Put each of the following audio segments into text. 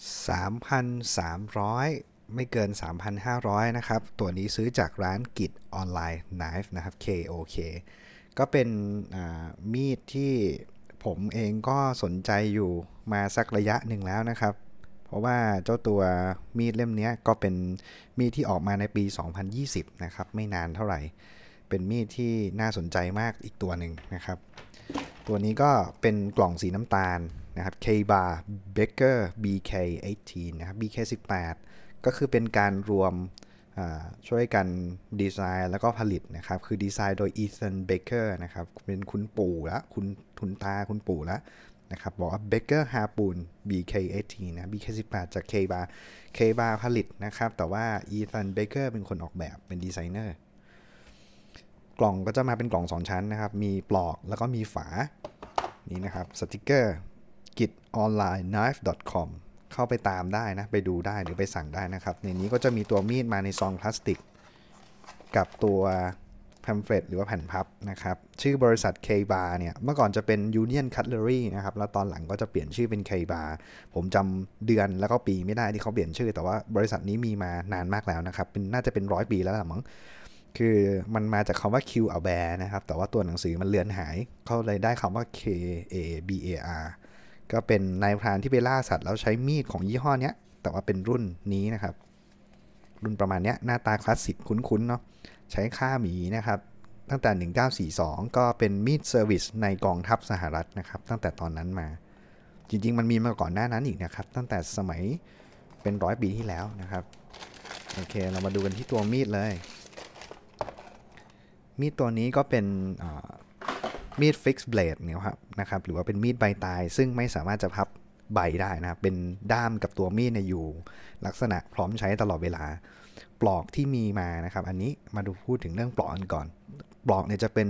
3,300 ไม่เกิน 3,500 นะครับ ตัวนี้ซื้อจากร้านกิจออนไลน์ไนฟ์นะครับ KOK ก็เป็นมีดที่ผมเองก็สนใจอยู่มาสักระยะหนึ่งแล้วนะครับ เพราะว่าเจ้าตัวมีดเล่มนี้ก็เป็นมีดที่ออกมาในปี 2020 นะครับ ไม่นานเท่าไหร่ เป็นมีดที่น่าสนใจมากอีกตัวหนึ่งนะครับ ตัวนี้ก็เป็นกล่องสีน้ำตาละครับ K bar Baker BK 18นะครับ BK 18ก็คือเป็นการรวมช่วยกันดีไซน์แล้วก็ผลิตนะครับคือดีไซน์โดย Ethan Baker นะครับเป็นคุณปู่ละคุณทุนตาคุณปู่ละนะครับบอกว่า Baker Harpoon BK18 นะ BK18 จาก K bar K bar ผลิตนะครับแต่ว่า Ethan Baker เป็นคนออกแบบเป็นดีไซเนอร์ กล่องก็จะมาเป็นกล่องสองชั้นนะครับมีปลอกแล้วก็มีฝานี่นะครับสติกเกอร์กิจออนไลน์ knife com เข้าไปตามได้นะ ไปดูได้หรือไปสั่งได้นะครับ ในนี้ก็จะมีตัวมีดมาในซองพลาสติก กับตัวแพมเฟลตหรือว่าแผ่นพับนะครับ ชื่อบริษัท K Bar เนี่ย เมื่อก่อนจะเป็น Union Cutlery นะครับ แล้วตอนหลังก็จะเปลี่ยนชื่อเป็น K Bar ผมจำเดือนแล้วก็ปีไม่ได้ที่เขาเปลี่ยนชื่อ แต่ว่าบริษัทนี้มีมานานมากแล้วนะครับนน่าจะเป็นร้อยปีแล้วละมั้งคือมันมาจากคำว่า Q b อ a r นะครับแต่ว่าตัวหนังสือมันเลือนหาย เขาเลยได้คำว่า K A B A R ก็เป็นนายพรานที่ไปล่าสัตว์แล้วใช้มีดของยี่ห้อนี้แต่ว่าเป็นรุ่นนี้นะครับ รุ่นประมาณนี้หน้าตาคลาสสิกคุ้นๆเนาะใช้ฆ่าหมีนะครับ ตั้งแต่ 1942 ก็เป็นมีดเซอร์วิสในกองทัพสหรัฐนะครับ ตั้งแต่ตอนนั้นมา จริงๆมันมีมาก่อนหน้านั้นอีกนะครับ ตั้งแต่สมัยเป็นร้อยปีที่แล้วนะครับโอเคเรามาดูกันที่ตัวมีดเลย มีดตัวนี้ก็เป็นมีดฟิกซ์เบลดเนี่ยครับนะครับหรือว่าเป็นมีดใบตาย ซึ่งไม่สามารถจะพับใบได้นะครับ เป็นด้ามกับตัวมีดเนี่ยอยู่ ลักษณะพร้อมใช้ตลอดเวลาปลอกที่มีมานะครับ อันนี้มาดูพูดถึงเรื่องปลอกกันก่อน ปลอกเนี่ยจะเป็น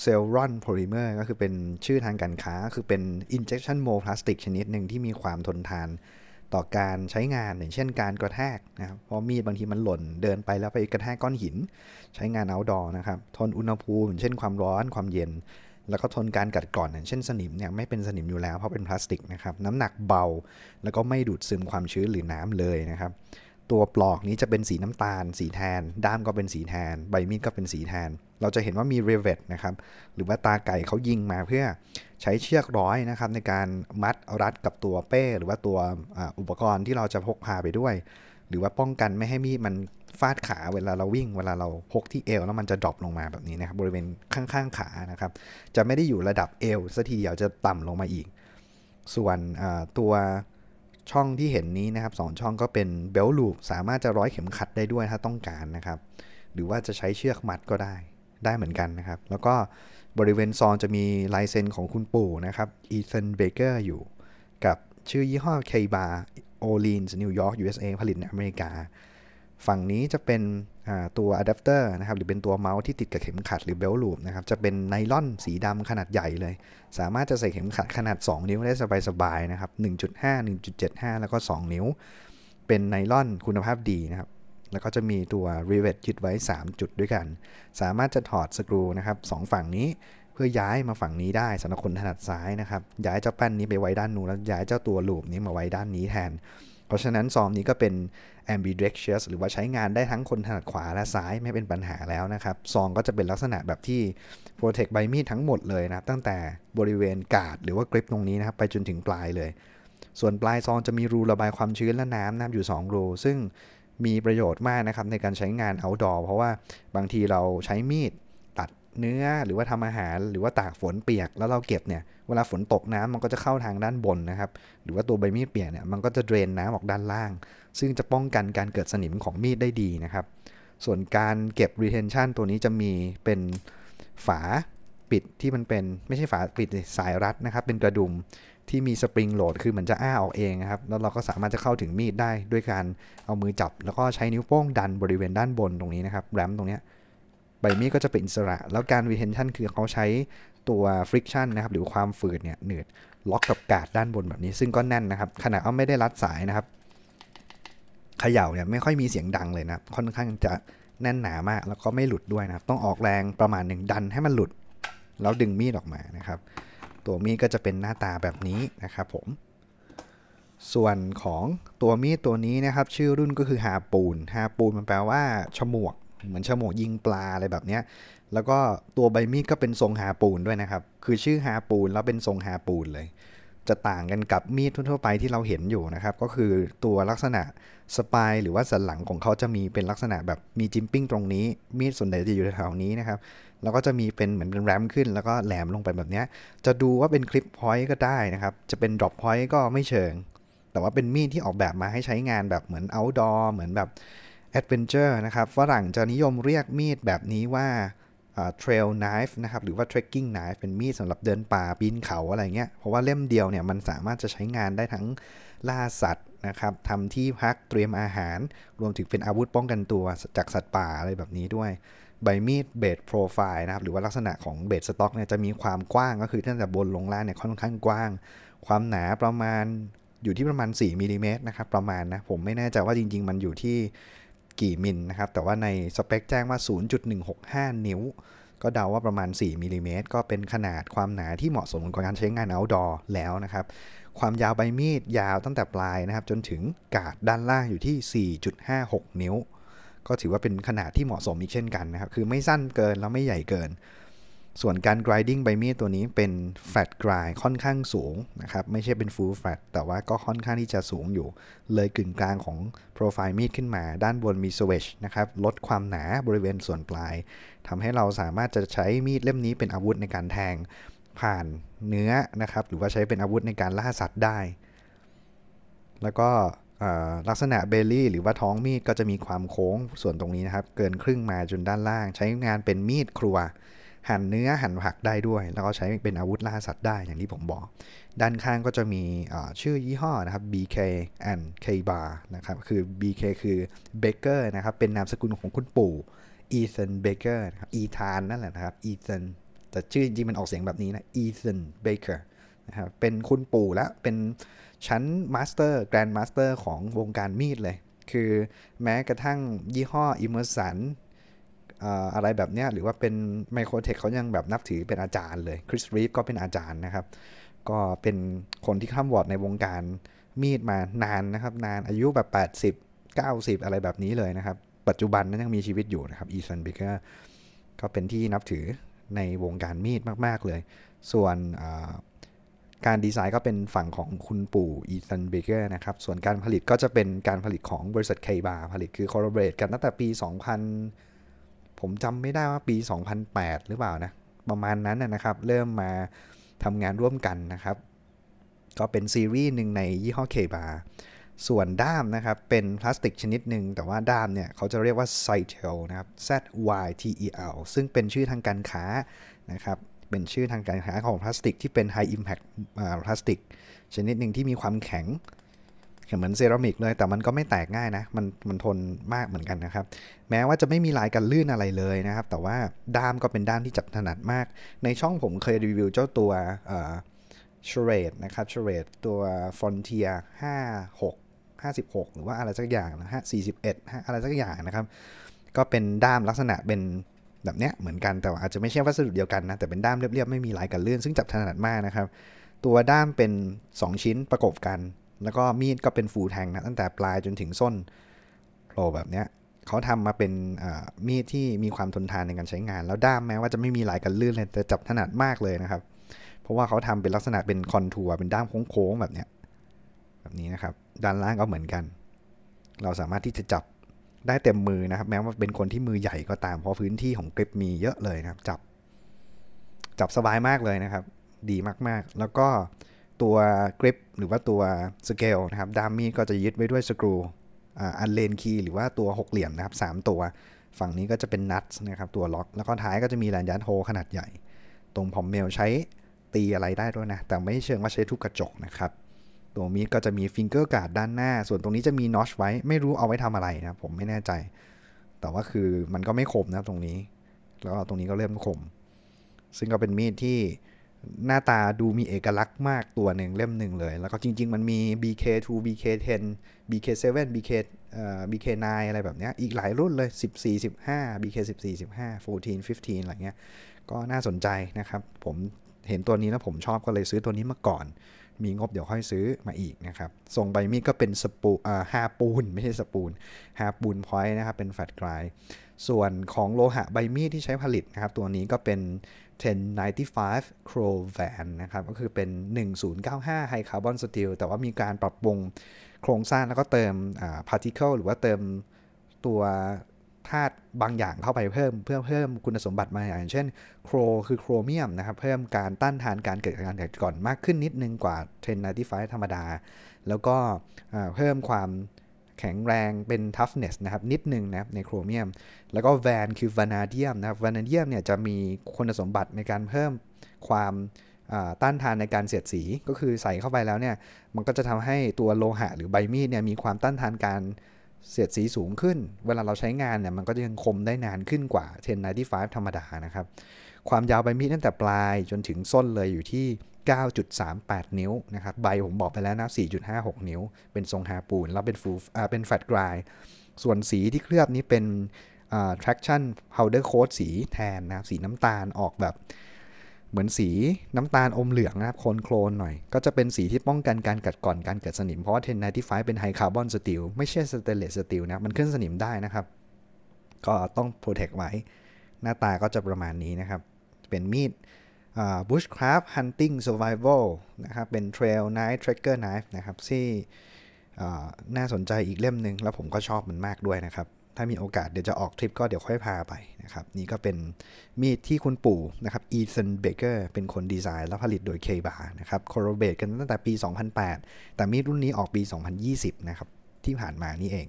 เซลรอนโพลิเมอร์ก็คือเป็นชื่อทางการค้าคือเป็นอินเจคชันโมพลาสติกชนิดหนึ่งที่มีความทนทานต่อการใช้งานอย่างเช่น การกระแทกนะครับเพราะมีดบางทีมันหล่น เดินไปแล้วไปกระแทกก้อนหิน ใช้งานเอาดอนะครับทนอุณหภูมิ เช่นความร้อนความเย็นแล้วก็ทนการกัดกร่อนอย่างเช่นสนิมเนี่ยไม่เป็นสนิมอยู่แล้วเพราะเป็นพลาสติกนะครับน้ำหนักเบา แล้วก็ไม่ดูดซึมความชื้นหรือน้ำเลยนะครับ ตัวปลอกนี้จะเป็นสีน้ำตาล สีแทน ด้ามก็เป็นสีแทน ใบมีดก็เป็นสีแทนเราจะเห็นว่ามีเรเวตนะครับหรือว่าตาไก่เขายิงมาเพื่อใช้เชือกร้อยนะครับในการมัดรัดกับตัวเป้ หรือว่าตัวอุปกรณ์ที่เราจะพกพาไปด้วย หรือว่าป้องกันไม่ให้มีดมันฟาดขา เวลาเราวิ่ง เวลาเราหกที่เอวแล้วมันจะดรอปลงมาแบบนี้นะครับ บริเวณข้างๆขา นะครับ จะไม่ได้อยู่ระดับเอวสักที เดี๋ยวจะต่ำลงมาอีก ส่วนตัวช่องที่เห็นนี้นะครับงช่องก็เป็นเบลลูปสามารถจะร้อยเข็มขัดได้ด้วยถ้าต้องการนะครับ หรือว่าจะใช้เชือกมัดก็ได้ ได้เหมือนกันนะครับ แล้วก็บริเวณซองจะมีลายเซ็นของคุณปู่นะครับอีเซนเบเกอร์อยู่ กับชื่อยี่ห้อเคบาโอลีนส์นิวยอร์ก USA ผลิตในอเมริกาฝั่งนี้จะเป็นตัวอะแดปเตอร์นะครับหรือเป็นตัวเมาส์ที่ติดกับเข็มขัดหรือเบลล์ลูปนะครับจะเป็นไนล่อนสีดำขนาดใหญ่เลย สามารถจะใส่เข็มขัดขนาด 2 นิ้ว ได้สบายๆนะครับ1.5 1.75 แล้วก็ 2 นิ้ว เป็นไนล่อนคุณภาพดีนะครับแล้วก็จะมีตัวรีเวทยึดไว้ 3 จุดด้วยกัน สามารถจะถอดสกรูนะครับสฝั่งนี้เพื่อย้ายมาฝั่งนี้ได้สำหรับคนถนัดซ้ายนะครับย้ายเจ้าแป้นนี้ไปไว้ด้านนู้นแล้วย้ายเจ้าตัวลูปนี้มาไว้ด้านนี้แทนราะฉะนั้นซอมนี้ก็เป็น ambidextrous หรือว่าใช้งานได้ทั้งคนถนัดขวาและซ้ายไม่เป็นปัญหาแล้วนะครับ ซองก็จะเป็นลักษณะแบบที่ protect ใบมีดทั้งหมดเลยนะ ตั้งแต่บริเวณกาดหรือว่ากริปตรงนี้นะครับไปจนถึงปลายเลย ส่วนปลายซองจะมีรูระบายความชื้นและน้ำนะอยู่ 2 รู ซึ่งมีประโยชน์มากนะครับในการใช้งาน outdoor เพราะว่าบางทีเราใช้มีดเนื้อหรือว่าทำอาหารหรือว่าตากฝนเปียกแล้วเราเก็บเนี่ยเวลาฝนตกน้ำ มันก็จะเข้าทางด้านบนนะครับ หรือว่าตัวใบมีดเปียกเนี่ย มันก็จะเดรนน้ำออกด้านล่าง ซึ่งจะป้องกันการเกิดสนิมของมีดได้ดีนะครับ ส่วนการเก็บ retention ตัวนี้จะมีเป็นฝาปิดที่มันเป็นไม่ใช่ฝาปิดสายรัดนะครับเป็นกระดุมที่มีสปริงโหลด คือเหมือนจะอ้าออกเองนะครับแล้วเราก็สามารถจะเข้าถึงมีดได้ ด้วยการเอามือจับ แล้วก็ใช้นิ้วโป้งดันบริเวณด้านบนตรงนี้นะครับแรมตรงนี้ใบมีดก็จะเป็นอิสระ แล้วการ retention คือเขาใช้ตัว friction นะครับหรือความฝืดเนี่ยหนืดล็อกกับกาดด้านบนแบบนี้ซึ่งก็แน่นนะครับขณะเอาไม่ได้รัดสายนะครับเขย่าเนี่ยไม่ค่อยมีเสียงดังเลยนะ ค่อนข้างจะแน่นหนามาก แล้วก็ไม่หลุดด้วยนะต้องออกแรงประมาณหนึ่งดันให้มันหลุด แล้วดึงมีดออกมานะครับ ตัวมีดก็จะเป็นหน้าตาแบบนี้นะครับผมส่วนของตัวมีดตัวนี้นะครับ ชื่อรุ่นก็คือฮาปูนฮาปูนมันแปลว่าฉมวกเหมือนฉมวกยิงปลาอะไรแบบเนี้ยแล้วก็ตัวใบมีดก็เป็นทรงหาปูนด้วยนะครับ คือชื่อหาปูนแล้วเป็นทรงหาปูนเลย จะต่างกันกับมีดทั่วไปที่เราเห็นอยู่นะครับ ก็คือตัวลักษณะสปายหรือว่าสันหลังของเขาจะมีเป็นลักษณะแบบมีจิมปิ้งตรงนี้ มีดส่วนใหญ่จะอยู่แถวนี้นะครับ แล้วก็จะมีเป็นเหมือนเป็นแรมขึ้น แล้วก็แหลมลงไปแบบนี้ จะดูว่าเป็นคลิปพอยต์ก็ได้นะครับ จะเป็นดรอปพอยต์ก็ไม่เชิง แต่ว่าเป็นมีดที่ออกแบบมาให้ใช้งานแบบเหมือนาท์ดอร์เหมือนแบบ Adventure นะครับฝรั่งจะนิยมเรียกมีดแบบนี้ว่า trail knife นะครับ หรือว่า trekking knife เป็นมีดสำหรับเดินป่าปีนเขาอะไรเงี้ย เพราะว่าเล่มเดียวเนี่ย มันสามารถจะใช้งานได้ทั้งล่าสัตว์นะครับทำที่พักเตรียมอาหาร รวมถึงเป็นอาวุธป้องกันตัวจากสัตว์ป่าอะไรแบบนี้ด้วย ใบมีดเบสโปรไฟล์นะครับ หรือว่าลักษณะของเบสสต็อกเนี่ยจะมีความกว้างก็คือตั้งแต่บนลงล่างเนี่ยค่อนข้างกว้างความหนาประมาณอยู่ที่ประมาณ4มิลิเมตรนะครับประมาณนะผมไม่แน่ใจว่าจริงๆ มันอยู่ที่กี่มิลนะครับแต่ว่าในสเปคแจ้งว่า 0.165 นิ้ว ก็เดาว่าประมาณ 4 มิลิเมตรก็เป็นขนาดความหนาที่เหมาะสมกับการใช้งานเอาดอแล้วนะครับความยาวใบมีดยาวตั้งแต่ปลายนะครับจนถึงกาดด้านล่างอยู่ที่ 4.56 นิ้ว ก็ถือว่าเป็นขนาดที่เหมาะสมอีกเช่นกันนะครับคือไม่สั้นเกินแล้วไม่ใหญ่เกินส่วนการ grinding ใบมีดตัวนี้เป็น f a t grind ค่อนข้างสูงนะครับไม่ใช่เป็น full f a t แต่ว่าก็ค่อนข้างที่จะสูงอยู่ เลยกึ่งกลางของโปรไฟล์มีดขึ้นมา ด้านบนมี swedge นะครับลดความหนาบริเวณส่วนปลาย ทำให้เราสามารถจะใช้มีดเล่มนี้เป็นอาวุธในการแทงผ่านเนื้อนะครับหรือว่าใช้เป็นอาวุธในการล่าสัตว์ได้ แล้วก็ลักษณะเบลลี่หรือว่าท้องมีดก็จะมีความโค้งส่วนตรงนี้นะครับเกินครึ่งมาจนด้านล่างใช้งานเป็นมีดครัวหั่นเนื้อหั่นผักได้ด้วย แล้วก็ใช้เป็นอาวุธล่าสัตว์ได้อย่างที่ผมบอก ด้านข้างก็จะมีชื่อยี่ห้อนะครับ BK and K Bar นะครับคือ BK คือเบเกอร์นะครับเป็นนามสกุลของคุณปู่อีเซนเบเกอร์นะครับอีธานนั่นแหละนะครับอีเซนแต่ชื่อจริงมันออกเสียงแบบนี้นะอีเซนเบเกอร์นะครับเป็นคุณปู่และเป็นชั้นมาสเตอร์แกรนด์มาสเตอร์ของวงการมีดเลย คือแม้กระทั่งยี่ห้ออิมเมอร์สันอะไรแบบเนี้ยหรือว่าเป็นไมโครเทคเขายังแบบนับถือเป็นอาจารย์เลย คริสรีฟก็เป็นอาจารย์นะครับก็เป็นคนที่ข้ามวอร์ดในวงการมีดมานานนะครับนานอายุแบบ 80 90 อะไรแบบนี้เลยนะครับปัจจุบันนั้นยังมีชีวิตอยู่นะครับอีซันบิเกอร์ก็เป็นที่นับถือในวงการมีดมากๆเลยส่วนการดีไซน์ก็เป็นฝั่งของคุณปู่อีซันเบเกอร์นะครับส่วนการผลิตก็จะเป็นการผลิตของบริษัทเคบาผลิตคือคอร์เรเบรตกันตั้งแต่ปี 2000ผมจำไม่ได้ว่าปี 2008 หรือเปล่านะ ประมาณนั้นนะครับเริ่มมาทำงานร่วมกันนะครับ ก็เป็นซีรีส์หนึ่งในยี่ห้อเคบาส่วนด้ามนะครับ เป็นพลาสติกชนิดหนึ่งแต่ว่าด้ามเนี่ย เขาจะเรียกว่าไซเทลนะครับ Z Y T E L ซึ่งเป็นชื่อทางการค้านะครับ เป็นชื่อทางการค้าของพลาสติกที่เป็นไฮอิมแพคพลาสติกชนิดหนึ่งที่มีความแข็งเหมือนเซรามิกเลยแต่มันก็ไม่แตกง่ายนะมันมันทนมากเหมือนกันนะครับ แม้ว่าจะไม่มีลายกันลื่นอะไรเลยนะครับ แต่ว่าด้ามก็เป็นด้ามที่จับถนัดมาก ในช่องผมเคยรีวิวเจ้าตัวเชเรดนะครับเชเรดตัวฟอนเทียห้าหกห้าสิบหกหรือว่าอะไรสักอย่างนะฮะสี่สิบเอ็ดอะไรสักอย่างนะครับก็เป็นด้ามลักษณะเป็นแบบเนี้ยเหมือนกัน แต่ว่าอาจจะไม่ใช่วัสดุเดียวกันนะ แต่เป็นด้ามเรียบๆ ไม่มีลายกันเลื่อนซึ่งจับถนัดมากนะครับ ตัวด้ามเป็น 2 ชิ้นประกบกันแล้วก็มีดก็เป็นฟูแทงนะ ตั้งแต่ปลายจนถึงส้นโผล่แบบเนี้ยเขาทำมาเป็นมีดที่มีความทนทานในการใช้งาน แล้วด้ามแม้ว่าจะไม่มีหลายกันลื่นเลยแต่จับถนัดมากเลยนะครับ เพราะว่าเขาทำเป็นลักษณะเป็นคอนทัวร์เป็นด้ามโค้งๆแบบเนี้ยแบบนี้นะครับด้านล่างก็เหมือนกัน เราสามารถที่จะจับได้เต็มมือนะครับ แม้ว่าเป็นคนที่มือใหญ่ก็ตาม เพราะพื้นที่ของกริปมีเยอะเลยนะครับ จับจับสบายมากเลยนะครับ ดีมากๆแล้วก็ตัวกริปหรือว่าตัวสเกลนะครับดามมี่ก็จะยึดไว้ด้วยสกรูอันเลนคีย์หรือว่าตัวหกเหลี่ยมนะครับ 3 ตัวฝั่งนี้ก็จะเป็นนัทนะครับ ตัวล็อกแล้วก็ท้ายก็จะมีแลนยัดโฮขนาดใหญ่ ตรงพอมเมลใช้ตีอะไรได้ด้วยนะ แต่ไม่เชิงว่าใช้ทุกกระจกนะครับตัวมีดก็จะมีฟิงเกอร์การ์ดด้านหน้า ส่วนตรงนี้จะมีน็อชไว้ไม่รู้เอาไว้ทำอะไรนะผมไม่แน่ใจแต่ว่าคือมันก็ไม่คมนะตรงนี้ แล้วตรงนี้ก็เริ่มคมซึ่งก็เป็นมีดที่หน้าตาดูมีเอกลักษณ์มากตัวหนึ่งเล่มหนึ่งเลย แล้วก็จริงๆ มันมี BK2 BK10 BK7 BK เอ่อ BK9 อะไรแบบเนี้ยอีกหลายรุ่นเลย 14 15 BK14 15 14 15อะไรเงี้ยก็น่าสนใจนะครับ ผมเห็นตัวนี้แล้วผมชอบก็เลยซื้อตัวนี้มาก่อน มีงบเดี๋ยวค่อยซื้อมาอีกนะครับส่งไปมีดก็เป็นสปูอ่าฮาปูนไม่ใช่สปูนฮาปูนพอยต์นะครับเป็นแฟลตกราย ส่วนของโลหะใบมีดที่ใช้ผลิตนะครับตัวนี้ก็เป็น1095 c r o v a n นะครับ ก็คือเป็น 1095 High Carbon Steel แต่ว่ามีการปรับปรุงโครงสร้าง แล้วก็เติม particle หรือว่าเติมตัวธาตุบางอย่างเข้าไปเพิ่ม เพื่อเพิ่มคุณสมบัติมาอย่าง เช่น โคร คือโครเมียมนะครับ เพิ่มการต้านทานการเกิดการเกิดก่อนมากขึ้นนิดนึง กว่าเทรนนาฟธรรมดา แล้วก็เพิ่มความแข็งแรงเป็น toughness นะครับ นิดนึงนะครับในโครเมียม แล้วก็แวนคือวานาเดียมนะครับวานาเดียมเนี่ยจะมีคุณสมบัติในการเพิ่มความต้านทานในการเสียดสีก็คือใส่เข้าไปแล้วเนี่ย มันก็จะทำให้ตัวโลหะ หรือใบมีดเนี่ยมีความต้านทานการเสียดสีสูงขึ้น เวลาเราใช้งานเนี่ยมันก็จะยังคมได้นานขึ้นกว่า1095 ธรรมดานะครับ ความยาวใบมีดตั้งแต่ปลายจนถึงส้นเลยอยู่ที่9.38 นิ้วนะครับใบผมบอกไปแล้วนะ4.56 นิ้ว เป็นทรงฮาปูน แล้วเป็นฟูอ่าเป็นแฟตกรายส่วนสีที่เคลือบนี้เป็นอ่า traction powder coat สีแทนนะครับสีน้ำตาลออกแบบ เหมือนสีน้ำตาลอมเหลืองนะครับโคลนโคลนหน่อยก็จะเป็นสีที่ป้องกันการกัดก่อนการเกิดสนิมเพราะว่าเทนไนที่ไฟเป็นไฮคาร์บอนสตีลไม่ใช่สเตเลสสตีลนะมันขึ้นสนิมได้นะครับ ก็ต้องโปรเทคไว้ หน้าตาก็จะประมาณนี้นะครับเป็นมีดบ u ชคราฟฮันติงส n g s ว r v นะครับ เป็น Trail Knife Tracker Knife นะครับที่น่าสนใจอีกเล่มหนึ่งแล้วผมก็ชอบมันมากด้วยนะครับ ถ้ามีโอกาสเดี๋ยวจะออกทริปก็เดี๋ยวค่อยพาไปนะครับ นี่ก็เป็นมีดที่คุณปู่นะครับอีสันเบเกอร์เป็นคนดีไซน์และผลิตโดยเคบานะครับคอรเบตกันตั้งแต่ปี 2008 แต่มีดรุ่นนี้ออกปี 2020 นะครับ ที่ผ่านมานี่เอง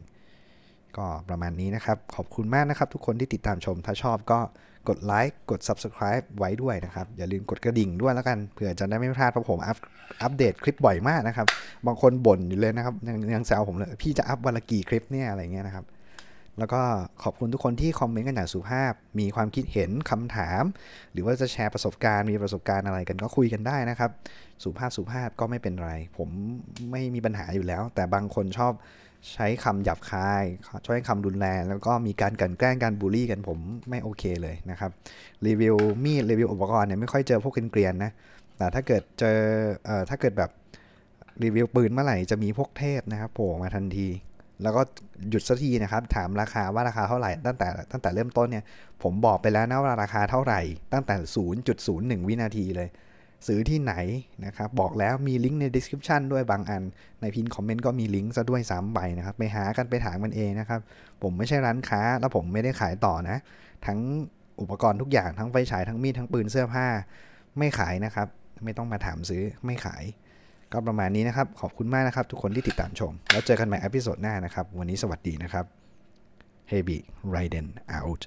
ก็ประมาณนี้นะครับขอบคุณมากนะครับ ทุกคนที่ติดตามชม ถ้าชอบก็กดไลค์กด Subscribe ไว้ด้วยนะครับ อย่าลืมกดกระดิ่งด้วยแล้วกันเผื่อจะได้ไม่พลาดเพราะผม อัพอัปเดตคลิปบ่อยมากนะครับ บางคนบ่นอยู่เลยนะครับยังแซวผมเลย พี่จะอัพวันละกี่คลิปเนี่ยอะไรเงี้ยนะครับ แล้วก็ขอบคุณทุกคนที่คอมเมนต์กัน อย่างสุภาพ มีความคิดเห็นคำถาม หรือว่าจะแชร์ประสบการณ์มีประสบการณ์อะไรกันก็คุยกันได้นะครับสุภาพสุภาพก็ไม่เป็นไร ผมไม่มีปัญหาอยู่แล้ว แต่บางคนชอบใช้คำหยาบคายใช้คำรุนแรงแล้วก็มีการกันแกล้งการบูลลี่กันผมไม่โอเคเลย นะครับ รีวิวมีดรีวิวอุปกรณ์เนี่ยไม่ค่อยเจอพวกเกลียนนะ แต่ถ้าเกิดเจอเอ่อถ้าเกิดแบบรีวิวปืนเมื่อไหร่จะมีพวกเทพนะครับโผล่มาทันที แล้วก็หยุดสักทีนะครับถามราคาว่าราคาเท่าไหร่ ตั้งแต่ตั้งแต่เริ่มต้นเนี่ยผมบอกไปแล้วนะว่าราคาเท่าไหร่ ตั้งแต่ 0.01 วินาทีเลยซื้อที่ไหนนะครับบอกแล้วมีลิงก์ใน description ด้วยบางอันในพินคอมเมนต์ก็มีลิงก์ซะด้วยซ้ำไปนะครับ ไปหากันไปถามมันเองนะครับผมไม่ใช่ร้านค้า แล้วผมไม่ได้ขายต่อนะทั้งอุปกรณ์ทุกอย่างทั้งไฟฉายทั้งมีดทั้งปืนเสื้อผ้าไม่ขายนะครับไม่ต้องมาถามซื้อไม่ขาย ก็ประมาณนี้นะครับขอบคุณมากนะครับ ทุกคนที่ติดตามชมแล้วเจอกันใหม่อพิโซดหน้านะครับ วันนี้สวัสดีนะครับ h e บ v ไ Raiden out